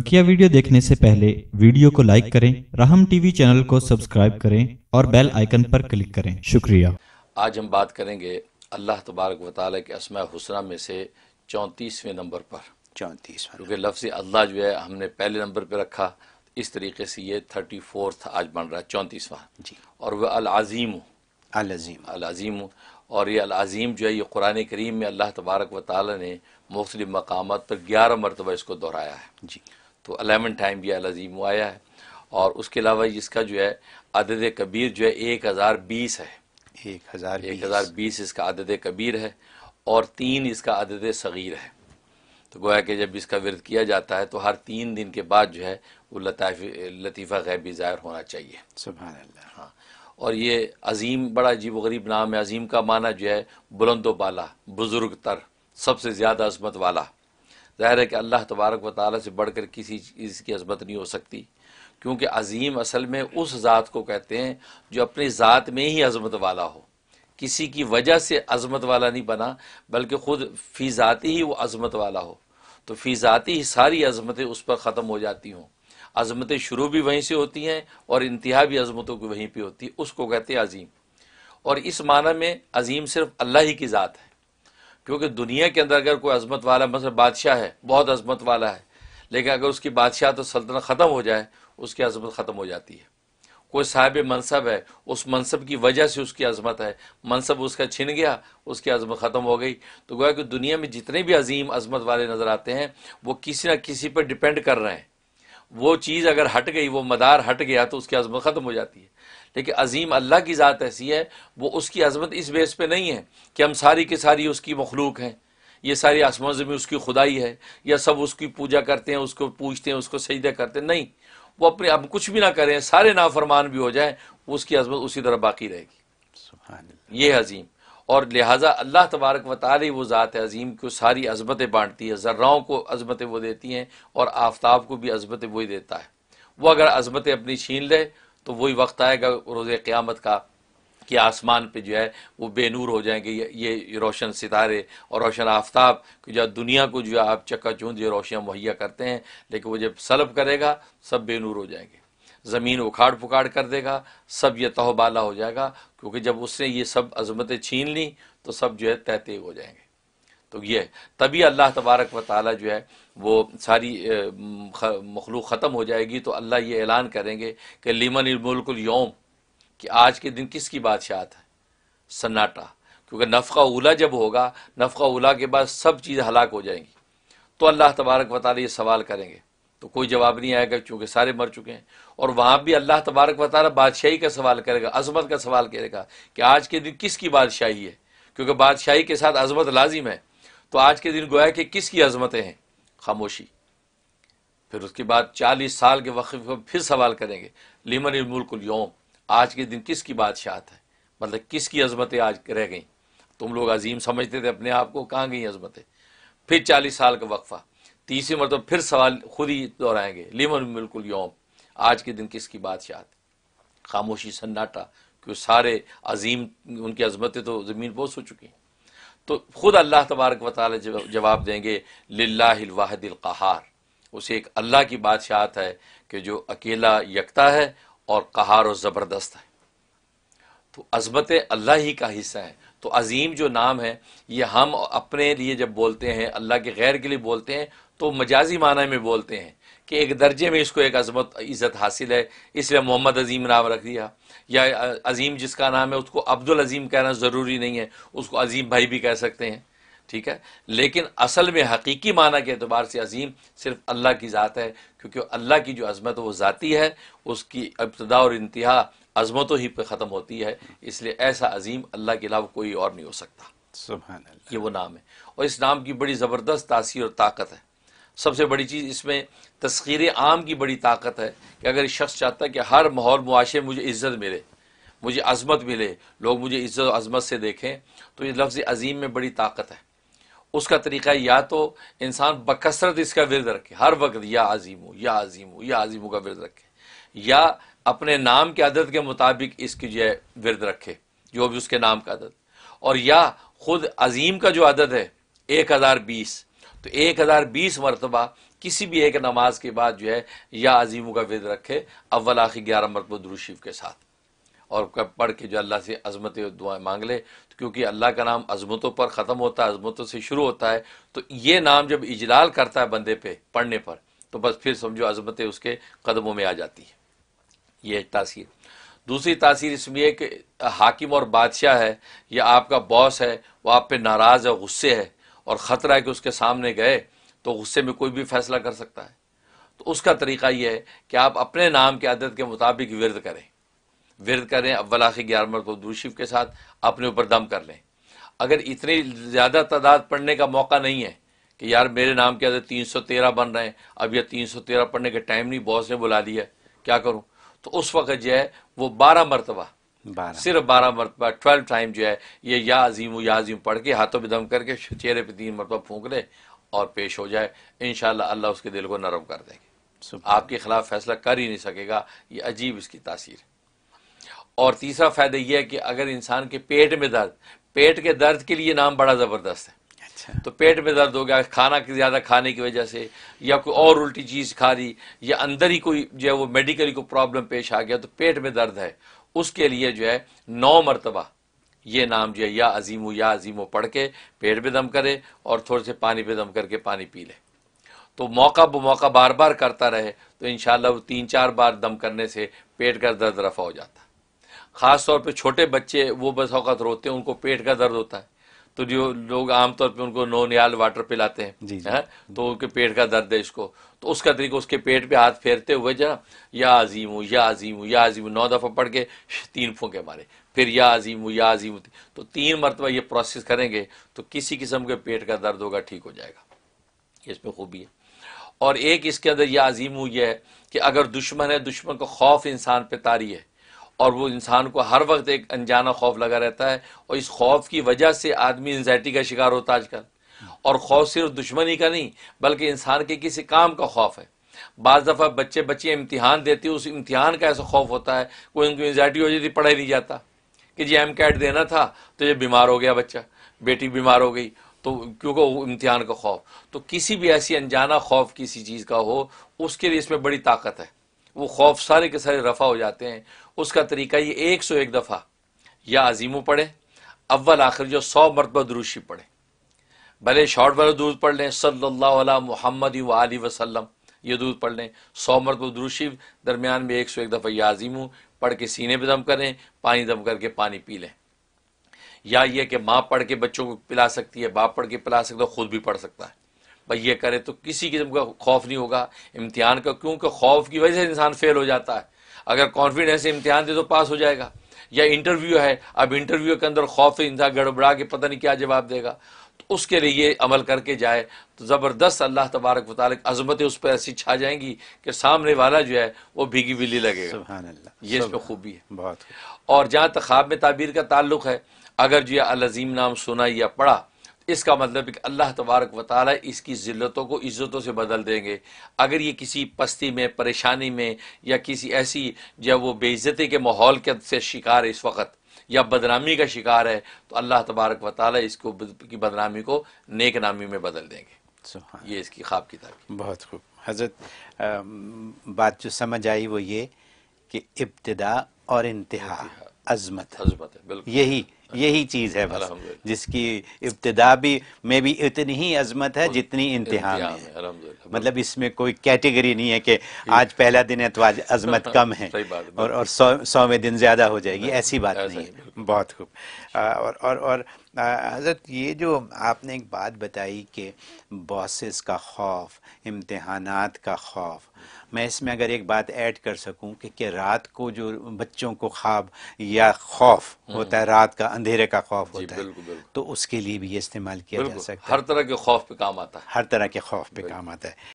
बकिया वीडियो देखने से पहले वीडियो को लाइक करें राहम टीवी चैनल को सब्सक्राइब करें और बेल आइकन पर क्लिक करें शुक्रिया आज हम बात करेंगे अल्लाह तबारक वाल के असम हुसना में से चौंतीसवें नंबर पर चौंतीसवें क्योंकि लफ्ज़ अल्लाह जो है हमने पहले नंबर पर रखा इस तरीके से ये थर्टी फोर्थ आज बन रहा है चौंतीसवा और वह अलाजीम अलाजीम अलाजीम और ये अलाजीम जो है ये कुरान करीम में अल्लाह तबारक व ताली ने मुख्तलि मकाम पर ग्यारह मरतबा इसको दोहराया है जी तो अलेवन टाइम अल अजीम आया है और उसके अलावा इसका जो है अदद कबीर जो है एक हज़ार बीस है एक हज़ार एक हज़ार बीस इसका अदद कबीर है और तीन इसका अदद सग़ीर है तो गोया कि जब इसका विरद किया जाता है तो हर तीन दिन के बाद जो है वो लताफ लतीफ़ा गैबी ज़ाहिर होना चाहिए सुबह हाँ और ये अजीम बड़ा अजीब गरीब नाम है अजीम का माना जो है बुलंदो बाला बुज़ुर्ग तर सबसे ज़्यादा असमत वाला ज़ाहिर है कि अल्लाह तबारक व ताली से बढ़ कर किसी चीज़ की अजमत नहीं हो सकती क्योंकि अजीम असल में उस ज़ात को कहते हैं जो अपनी ज़ात में ही अजमत वाला हो किसी की वजह से अजमत वाला नहीं बना बल्कि ख़ुद फ़ी ज़ाती ही वो अजमत वाला हो तो फ़ी ज़ाती ही सारी अजमतें उस पर ख़त्म हो जाती हों अजमतें शुरू भी वहीं से होती हैं और इंतहा भी अजमतों की वहीं पर होती है उसको कहते हैं अजीम और इस माना में अजीम सिर्फ अल्लाह ही की ज़ात है क्योंकि दुनिया के अंदर अगर कोई अजमत वाला मतलब बादशाह है बहुत अजमत वाला है लेकिन अगर उसकी बादशाह तो सल्तनत ख़त्म हो जाए उसकी अजमत ख़त्म हो जाती है कोई साहिब मनसब है उस मनसब की वजह से उसकी अजमत है मनसब उसका छिन गया उसकी अजमत ख़त्म हो गई तो गोया कि दुनिया में जितने भी अजीम अजमत वाले नज़र आते हैं वो किसी न किसी पर डिपेंड कर रहे हैं वो चीज़ अगर हट गई वो मदार हट गया तो उसकी अजमत ख़त्म हो जाती है लेकिन अजीम अल्लाह की ज़ात ऐसी है वो उसकी अजमत इस बेस पर नहीं है कि हम सारी की सारी उसकी मखलूक हैं ये सारी आसमान में उसकी खुदाई है या सब उसकी पूजा करते हैं उसको पूछते हैं उसको सजदा करते हैं नहीं वो अपने अब कुछ भी ना करें सारे नाफरमान भी हो जाएं उसकी अजमत उसी तरह बाकी रहेगी ये अजीम और लिहाजा अल्लाह तबारक व ताली वो ज़ात अज़ीम को सारी अजमतें बाँटती है जर्राओं को अजमतें वो देती हैं और आफ्ताब को भी अजमतें वही देता है वह अगर अजमतें अपनी छीन ले तो वही वक्त आएगा रोज़ क़्यामत का कि आसमान पे जो है वो बेनूर हो जाएंगे ये रोशन सितारे और रोशन आफ्ताब कि जो दुनिया को जो है आप चक्का चूंद ये रोशियाँ मुहैया करते हैं लेकिन वो जब सलब करेगा सब बेनूर हो जाएंगे ज़मीन उखाड़ पुखाड़ कर देगा सब ये तहबाला हो जाएगा क्योंकि जब उसने ये सब अजमतें छीन ली तो सब जो है तय तेग हो जाएंगे तो ये तभी अल्लाह तबारक व ताली जो है वो सारी मखलूक ख़त्म हो जाएगी तो अल्लाह ये ऐलान करेंगे कि लिमन योम कि आज के दिन किसकी बादशाहत है सन्नाटा क्योंकि नफ़ा उला जब होगा नफ़ा उला के बाद सब चीज़ हलाक हो जाएंगी तो अल्लाह तबारक वाली ये सवाल करेंगे तो कोई जवाब नहीं आएगा क्योंकि सारे मर चुके हैं और वहाँ भी अल्लाह तबारक बता बादशाही का सवाल करेगा अजमत का सवाल करेगा कि आज के दिन किसकी बादशाही है क्योंकि बादशाही के साथ अजमत लाजिम है तो आज के दिन गोया कि किसकी अजमतें हैं खामोशी फिर उसके बाद चालीस साल के वक्त फिर सवाल करेंगे लिमन योम आज के दिन किसकी बादशाहत है मतलब किसकी अजमतें आज रह गई तुम लोग अजीम समझते थे अपने आप को कहाँ गई अजमतें फिर चालीस साल का वक्फा तीसरी मरतब फिर सवाल खुद ही दोहराएंगे लिमन बिल्कुल योम आज के दिन किसकी बादशाह खामोशी सन्नाटा क्यों सारे अजीम उनकी अजमतें तो ज़मीन बोस हो चुकी हैं तो खुद अल्लाह तबारक वाल जवाब देंगे कहार उसे एक अल्लाह की बादशाहत है कि जो अकेला यकता है और कहार और ज़बरदस्त है तो अजमतें अल्लाह ही का हिस्सा है तो अजीम जो नाम है ये हम अपने लिए जब बोलते हैं अल्लाह के गैर के लिए बोलते हैं तो मजाजी माना में बोलते हैं कि एक दर्जे में इसको एक अजमत इज़्ज़त हासिल है इसलिए मोहम्मद अजीम नाम रख दिया या अजीम जिसका नाम है उसको अब्दुल अजीम कहना ज़रूरी नहीं है उसको अजीम भाई भी कह सकते हैं ठीक है लेकिन असल में हकीकी माना के अतबार से अजीम सिर्फ अल्लाह की ज़ात है क्योंकि अल्लाह की जो अजमत वो ज़ाती है उसकी इब्तदा और इंतहा अजमतों ही पर ख़त्म होती है इसलिए ऐसा अजीम अल्लाह के अलावा कोई और नहीं हो सकता ये वो नाम है और इस नाम की बड़ी ज़बरदस्त तासीर और ताकत है सबसे बड़ी चीज़ इसमें तस्खीर आम की बड़ी ताकत है कि अगर शख्स चाहता है कि हर माहौल मुआशे मुझे इज़्ज़त मिले मुझे अजमत मिले लोग मुझे इज़्ज़त अजमत से देखें तो ये लफ्ज़ अजीम में बड़ी ताकत है उसका तरीका या तो इंसान बकसरत इसका विरद रखे हर वक्त या अजीम हो या अजीम हो या अजीम का विरद रखे या अपने नाम के अदद के मुताबिक इसकी जो है विरद रखे जो भी उसके नाम का आदत और या खुद अजीम का जो आदत है एक हज़ार बीस तो एक हज़ार बीस मरतबा किसी भी एक नमाज के बाद जो है या अजीमों का विद रखे अव्वल आखिर ग्यारह मरतबा दुरुशीफ के साथ और कब पढ़ के जो अल्लाह से अजमत दुआएं मांग ले तो क्योंकि अल्लाह का नाम अजमतों पर ख़त्म होता है अजमतों से शुरू होता है तो ये नाम जब इजलाल करता है बंदे पे पढ़ने पर तो बस फिर समझो अजमतें उसके कदमों में आ जाती है ये तासीर दूसरी तासीर इसमें एक कि हाकिम और बादशाह है या आपका बॉस है वो आप पे नाराज़ है गुस्से है और ख़तरा है कि उसके सामने गए तो गुस्से में कोई भी फैसला कर सकता है तो उसका तरीका यह है कि आप अपने नाम के आदत के मुताबिक विरद करें विरद करें अव्वल आखिर ग्यारह मरतब दूशिफ के साथ अपने ऊपर दम कर लें अगर इतनी ज़्यादा तादाद पढ़ने का मौका नहीं है कि यार मेरे नाम के आदत तीन सौ तेरह बन रहे हैं अब यह तीन सौ तेरह पढ़ने का टाइम नहीं बॉस ने बुला दिया क्या करूँ तो उस वक्त जो है वो बारह मरतबा सिर्फ बारह मरतबा ट्वेल्व टाइम जो है ये या अजीम या अजीम पढ़ के हाथों में दम करके चेहरे पर तीन मरतबा फूंक ले और पेश हो जाए इन अल्लाह उसके दिल को नरम कर देंगे आपके खिलाफ फैसला कर ही नहीं सकेगा ये अजीब इसकी तासीर है और तीसरा फ़ायदा यह है कि अगर इंसान के पेट में दर्द पेट के दर्द के लिए नाम बड़ा ज़बरदस्त है अच्छा। तो पेट में दर्द हो गया खाना ज़्यादा खाने की वजह से या कोई और उल्टी चीज़ खा रही या अंदर ही कोई जो है वो मेडिकली कोई प्रॉब्लम पेश आ गया तो पेट में दर्द है उसके लिए जो है नौ मरतबा ये नाम जो है या अजीम या अजीम पढ़ के पेट पे दम करे और थोड़े से पानी पे दम करके पानी पी ले तो मौका ब मौका बार बार करता रहे तो इन वो तीन चार बार दम करने से पेट का दर्द रफा हो जाता ख़ास तौर पे छोटे बच्चे वो बस औकत रोते हैं उनको पेट का दर्द होता है तो जो लोग आमतौर पे उनको नोनियाल वाटर पिलाते हैं जी, जी, है? तो उनके पेट का दर्द है इसको तो उसका तरीका उसके पेट पे हाथ फेरते हुए जना या अजीम हूँ या अजीम हूँ या अजीम नौ दफ़ा पढ़ के तीन फूके मारे फिर या अजीम हूँ या अजीम तो तीन मरतबा ये प्रोसेस करेंगे तो किसी किस्म के पेट का दर्द होगा ठीक हो जाएगा इसमें खूबी है और एक इसके अंदर यह अजीम हूँ यह है कि अगर दुश्मन है दुश्मन का खौफ इंसान पे तारी है और वो इंसान को हर वक्त एक अनजाना खौफ लगा रहता है और इस खौफ की वजह से आदमी एनजाइटी का शिकार होता है आजकल और खौफ सिर्फ दुश्मनी का नहीं बल्कि इंसान के किसी काम का खौफ है बज दफ़ा बच्चे बच्चे इम्तिहान देती उस इम्तिहान का ऐसा खौफ होता है कोई उनकी एनजाइटी हो जाती तो पढ़ाई नहीं जाता कि जी एम कैट देना था तो ये बीमार हो गया बच्चा बेटी बीमार हो गई तो क्योंकि वो इम्तिहान का खौफ तो किसी भी ऐसी अनजाना खौफ किसी चीज़ का हो उसके लिए इसमें बड़ी ताकत है वो खौफ सारे के सारे रफ़ा हो जाते हैं उसका तरीका ये एक सौ एक दफ़ा या अजीमों पढ़े अव्वल आखिर जो सौ मरतबा दुरुशी पढ़े भले शॉर्ट वाला दूध पढ़ लें सल्ला महमद वाली वसलम ये दूध पढ़ लें सौ मरतबा दुरुशी दरमियान में एक सौ एक दफ़ा या अजीमों पढ़ के सीने पर दम करें पानी दम करके पानी पी लें या ये कि माँ पढ़ के बच्चों को पिला सकती है बाप पढ़ के पिला सकता है ख़ुद भी पढ़ सकता है भाई ये करे तो किसी किस्म का खौफ नहीं होगा इम्तिहान का क्योंकि खौफ की वजह से इंसान फेल हो जाता है अगर कॉन्फिडेंस से इम्तिहान दे तो पास हो जाएगा या इंटरव्यू है अब इंटरव्यू के अंदर खौफ इंसान गड़बड़ा के पता नहीं क्या जवाब देगा तो उसके लिए ये अमल करके जाए तो ज़बरदस्त अल्लाह तबारक वाल अजमतें उस पर ऐसी छा जाएंगी कि सामने वाला जो है वो भीगी विली लगेगा ये इसमें पर खूबी है बहुत और जहाँ तक ख्वाब में ताबीर का ताल्लुक है अगर जो है अलजीम नाम सुना या पढ़ा इसका मतलब कि अल्लाह तबारक वाली इसकी जिल्लतों को इज़्ज़तों से बदल देंगे अगर ये किसी पस्ती में परेशानी में या किसी ऐसी जब वो बेइज़्ज़ती के माहौल के से शिकार है इस वक्त या बदनामी का शिकार है तो अल्लाह तबारक वाली इसको की बदनामी को नेक नामी में बदल देंगे ये इसकी ख्वाब किताब बहुत खूब हजरत बात जो समझ आई वो ये कि इब्तदा और इंतहा अजमत अजमत है बिल्कुल यही यही चीज़ है बस जिसकी इब्तदा भी में भी इतनी ही अजमत है जितनी इंतहा में है मतलब इसमें कोई कैटेगरी नहीं है कि आज पहला दिन है तो आज अजमत कम है और और सौवें दिन ज़्यादा हो जाएगी ऐसी बात नहीं है बहुत खूब और और हज़रत ये जो आपने एक बात बताई कि बॉसेस का खौफ इम्तहान का खौफ मैं इसमें अगर एक बात ऐड कर सकूं कि, क्या रात को जो बच्चों को ख्वाब या खौफ हम्म। होता है रात का अंधेरे का खौफ होता है बिल्कु, बिल्कु। तो उसके लिए भी ये इस्तेमाल किया जा सकता है हर तरह के खौफ पे काम आता है हर तरह के खौफ पे काम आता है